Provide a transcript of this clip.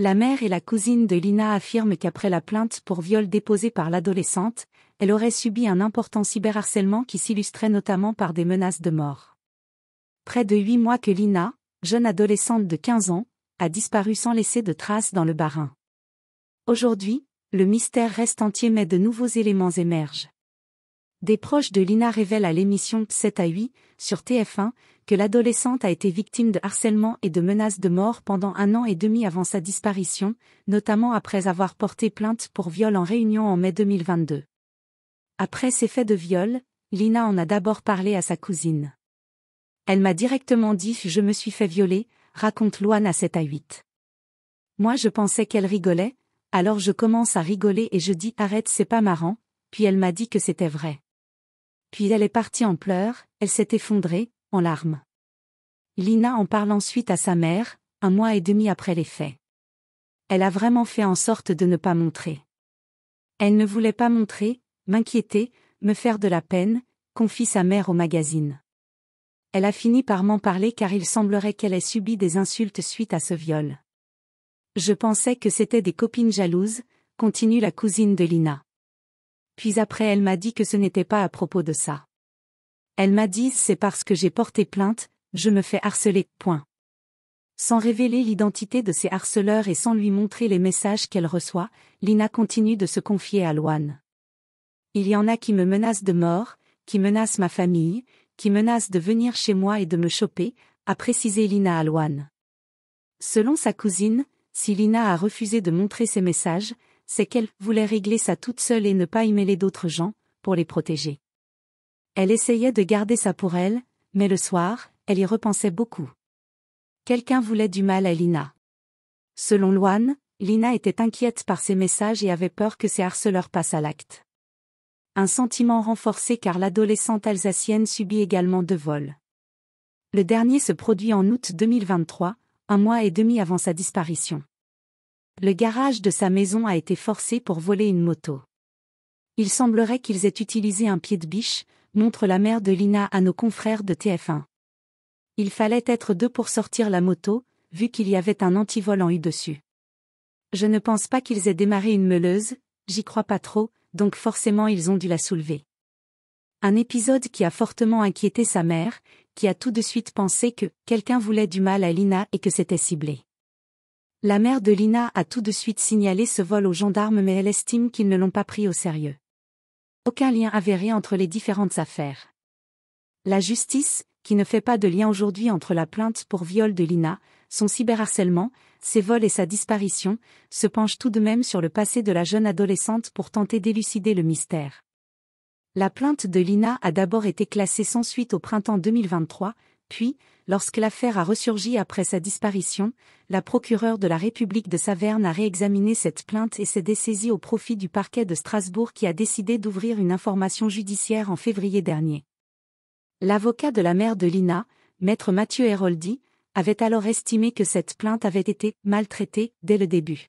La mère et la cousine de Lina affirment qu'après la plainte pour viol déposée par l'adolescente, elle aurait subi un important cyberharcèlement qui s'illustrait notamment par des menaces de mort. Près de huit mois que Lina, jeune adolescente de 15 ans, a disparu sans laisser de traces dans le barin. Aujourd'hui, le mystère reste entier mais de nouveaux éléments émergent. Des proches de Lina révèlent à l'émission 7 à 8 sur TF1 que l'adolescente a été victime de harcèlement et de menaces de mort pendant un an et demi avant sa disparition, notamment après avoir porté plainte pour viol en réunion en mai 2022. Après ces faits de viol, Lina en a d'abord parlé à sa cousine. Elle m'a directement dit je me suis fait violer, raconte Loane à 7 à 8. Moi je pensais qu'elle rigolait, alors je commence à rigoler et je dis arrête c'est pas marrant, puis elle m'a dit que c'était vrai. Puis elle est partie en pleurs, elle s'est effondrée, en larmes. Lina en parle ensuite à sa mère, un mois et demi après les faits. Elle a vraiment fait en sorte de ne pas montrer. Elle ne voulait pas montrer, m'inquiéter, me faire de la peine, confie sa mère au magazine. Elle a fini par m'en parler car il semblerait qu'elle ait subi des insultes suite à ce viol. Je pensais que c'était des copines jalouses, continue la cousine de Lina. Puis après elle m'a dit que ce n'était pas à propos de ça. Elle m'a dit c'est parce que j'ai porté plainte, je me fais harceler, point. Sans révéler l'identité de ses harceleurs et sans lui montrer les messages qu'elle reçoit, Lina continue de se confier à Loane. Il y en a qui me menacent de mort, qui menacent ma famille, qui menacent de venir chez moi et de me choper, a précisé Lina à Loane. Selon sa cousine, si Lina a refusé de montrer ses messages, c'est qu'elle voulait régler ça toute seule et ne pas y mêler d'autres gens, pour les protéger. Elle essayait de garder ça pour elle, mais le soir, elle y repensait beaucoup. Quelqu'un voulait du mal à Lina. Selon Loane, Lina était inquiète par ces messages et avait peur que ses harceleurs passent à l'acte. Un sentiment renforcé car l'adolescente alsacienne subit également deux vols. Le dernier se produit en août 2023, un mois et demi avant sa disparition. Le garage de sa maison a été forcé pour voler une moto. Il semblerait qu'ils aient utilisé un pied de biche, montre la mère de Lina à nos confrères de TF1. Il fallait être deux pour sortir la moto, vu qu'il y avait un antivol en U dessus. Je ne pense pas qu'ils aient démarré une meuleuse, j'y crois pas trop, donc forcément ils ont dû la soulever. Un épisode qui a fortement inquiété sa mère, qui a tout de suite pensé que quelqu'un voulait du mal à Lina et que c'était ciblé. La mère de Lina a tout de suite signalé ce vol aux gendarmes mais elle estime qu'ils ne l'ont pas pris au sérieux. Aucun lien avéré entre les différentes affaires. La justice, qui ne fait pas de lien aujourd'hui entre la plainte pour viol de Lina, son cyberharcèlement, ses vols et sa disparition, se penche tout de même sur le passé de la jeune adolescente pour tenter d'élucider le mystère. La plainte de Lina a d'abord été classée sans suite au printemps 2023, puis, lorsque l'affaire a ressurgi après sa disparition, la procureure de la République de Saverne a réexaminé cette plainte et s'est dessaisie au profit du parquet de Strasbourg qui a décidé d'ouvrir une information judiciaire en février dernier. L'avocat de la mère de Lina, maître Mathieu Héroldi, avait alors estimé que cette plainte avait été maltraitée dès le début.